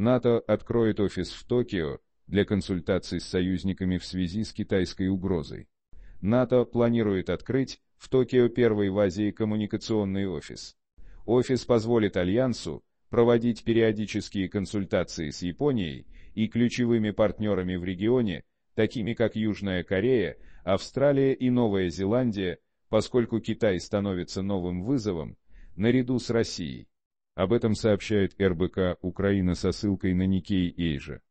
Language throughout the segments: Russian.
НАТО откроет офис в Токио для консультаций с союзниками в связи с китайской угрозой. НАТО планирует открыть в Токио первый в Азии коммуникационный офис. Офис позволит Альянсу проводить периодические консультации с Японией и ключевыми партнерами в регионе, такими как Южная Корея, Австралия и Новая Зеландия, поскольку Китай становится новым вызовом, наряду с Россией. Об этом сообщает РБК Украина со ссылкой на Никей Эйжа.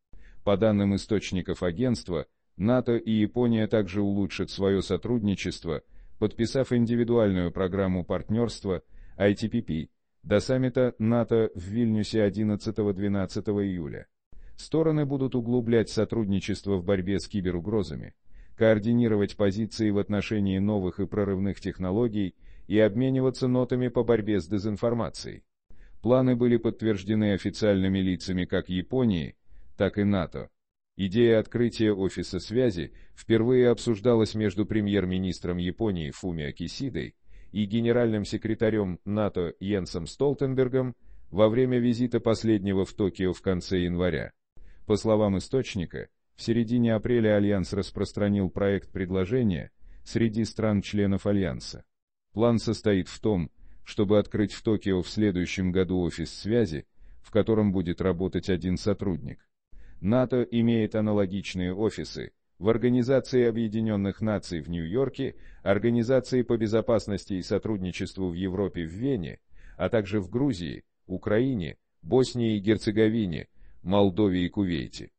По данным источников агентства, НАТО и Япония также улучшат свое сотрудничество, подписав индивидуальную программу партнерства ITPP до саммита НАТО в Вильнюсе 11-12 июля. Стороны будут углублять сотрудничество в борьбе с киберугрозами, координировать позиции в отношении новых и прорывных технологий и обмениваться нотами по борьбе с дезинформацией. Планы были подтверждены официальными лицами как Японии, так и НАТО. Идея открытия офиса связи впервые обсуждалась между премьер-министром Японии Фумио Кисидой и генеральным секретарем НАТО Йенсом Столтенбергом во время визита последнего в Токио в конце января. По словам источника, в середине апреля Альянс распространил проект предложения среди стран-членов Альянса. План состоит в том, чтобы открыть в Токио в следующем году офис связи, в котором будет работать один сотрудник. НАТО имеет аналогичные офисы в Организации Объединенных Наций в Нью-Йорке, Организации по безопасности и сотрудничеству в Европе в Вене, а также в Грузии, Украине, Боснии и Герцеговине, Молдове и Кувейте.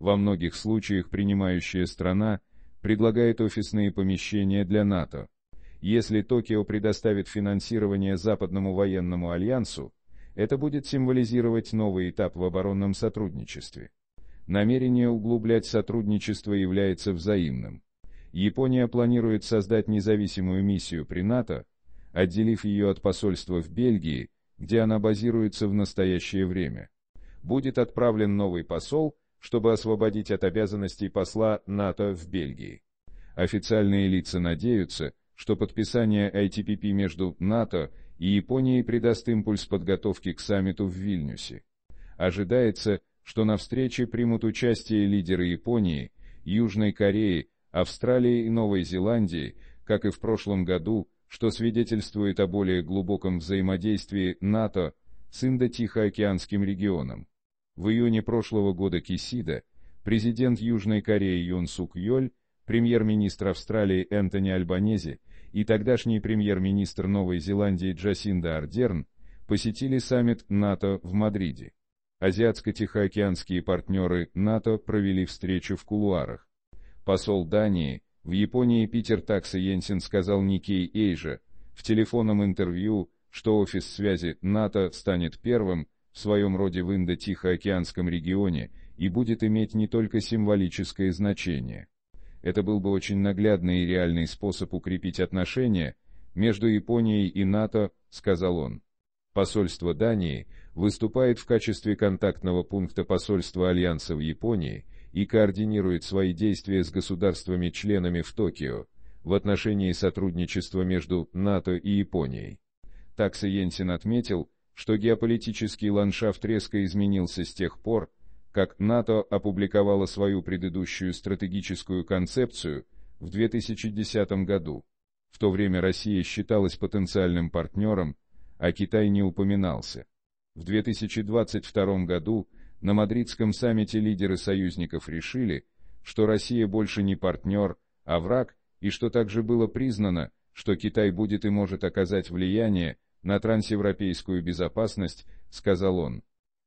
Во многих случаях принимающая страна предлагает офисные помещения для НАТО. Если Токио предоставит финансирование Западному военному альянсу, это будет символизировать новый этап в оборонном сотрудничестве. Намерение углублять сотрудничество является взаимным. Япония планирует создать независимую миссию при НАТО, отделив ее от посольства в Бельгии, где она базируется в настоящее время. Будет отправлен новый посол, чтобы освободить от обязанностей посла НАТО в Бельгии. Официальные лица надеются, что подписание ITPP между НАТО и Японией придаст импульс подготовки к саммиту в Вильнюсе. Ожидается, что на встрече примут участие лидеры Японии, Южной Кореи, Австралии и Новой Зеландии, как и в прошлом году, что свидетельствует о более глубоком взаимодействии НАТО с Индо-Тихоокеанским регионом. В июне прошлого года Кисида, президент Южной Кореи Юн Сук Йоль, премьер-министр Австралии Энтони Альбанези и тогдашний премьер-министр Новой Зеландии Джасинда Ардерн посетили саммит НАТО в Мадриде. Азиатско-Тихоокеанские партнеры НАТО провели встречу в кулуарах. Посол Дании в Японии Питер Такса Йенсен сказал Никей Эйжа в телефонном интервью, что офис связи НАТО станет первым в своем роде в Индо-Тихоокеанском регионе и будет иметь не только символическое значение. Это был бы очень наглядный и реальный способ укрепить отношения между Японией и НАТО, сказал он. Посольство Дании выступает в качестве контактного пункта посольства Альянса в Японии и координирует свои действия с государствами-членами в Токио в отношении сотрудничества между НАТО и Японией. Такса Йенсен отметил, что геополитический ландшафт резко изменился с тех пор, как НАТО опубликовало свою предыдущую стратегическую концепцию в 2010 году. В то время Россия считалась потенциальным партнером, а Китай не упоминался. В 2022 году на Мадридском саммите лидеры союзников решили, что Россия больше не партнер, а враг, и что также было признано, что Китай будет и может оказать влияние на трансевропейскую безопасность, сказал он.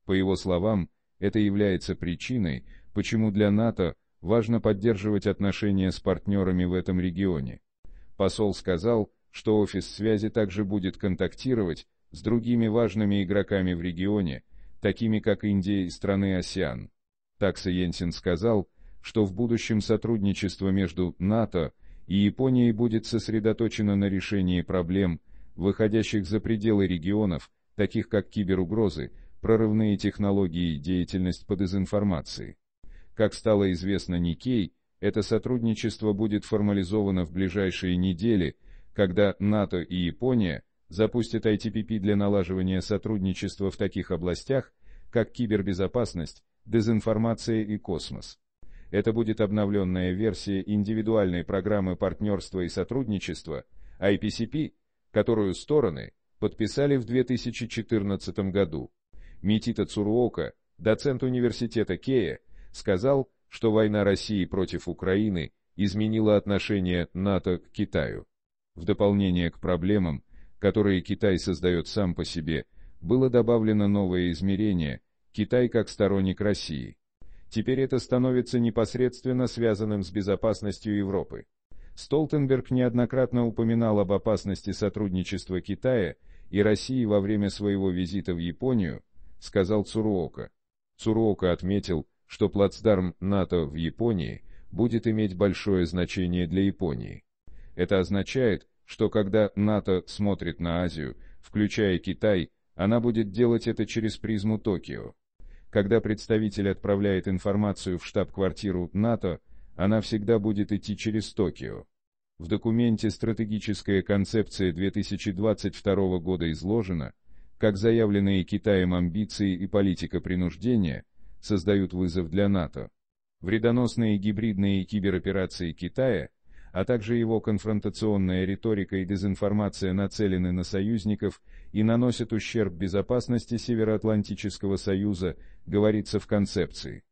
По его словам, это является причиной, почему для НАТО важно поддерживать отношения с партнерами в этом регионе. Посол сказал, что офис связи также будет контактировать с другими важными игроками в регионе, такими как Индия и страны АСИАН. Такса Йенсен сказал, что в будущем сотрудничество между НАТО и Японией будет сосредоточено на решении проблем, выходящих за пределы регионов, таких как киберугрозы, прорывные технологии и деятельность по дезинформации. Как стало известно Никей, это сотрудничество будет формализовано в ближайшие недели, когда НАТО и Япония запустят ITPP для налаживания сотрудничества в таких областях, как кибербезопасность, дезинформация и космос. Это будет обновленная версия индивидуальной программы партнерства и сотрудничества IPCP, которую стороны подписали в 2014 году. Митита Цуруока, доцент университета Кея, сказал, что война России против Украины изменила отношение НАТО к Китаю. В дополнение к проблемам, которые Китай создает сам по себе, было добавлено новое измерение – Китай как сторонник России. Теперь это становится непосредственно связанным с безопасностью Европы. Столтенберг неоднократно упоминал об опасности сотрудничества Китая и России во время своего визита в Японию – сказал Цуруока. Цуруока отметил, что плацдарм НАТО в Японии будет иметь большое значение для Японии. Это означает, что когда НАТО смотрит на Азию, включая Китай, она будет делать это через призму Токио. Когда представитель отправляет информацию в штаб-квартиру НАТО, она всегда будет идти через Токио. В документе «Стратегическая концепция 2022 года» изложено, как заявленные Китаем амбиции и политика принуждения создают вызов для НАТО. Вредоносные гибридные кибероперации Китая, а также его конфронтационная риторика и дезинформация нацелены на союзников и наносят ущерб безопасности Североатлантического Союза, говорится в концепции.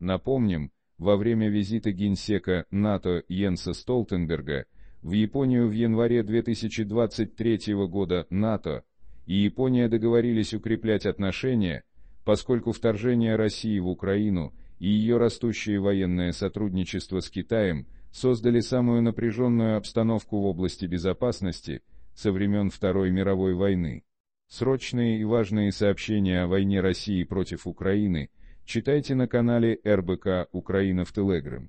Напомним, во время визита генсека НАТО Йенса Столтенберга в Японию в январе 2023 года НАТО и Япония договорились укреплять отношения, поскольку вторжение России в Украину и ее растущее военное сотрудничество с Китаем создали самую напряженную обстановку в области безопасности со времен Второй мировой войны. Срочные и важные сообщения о войне России против Украины читайте на канале РБК «Украина в Телеграм».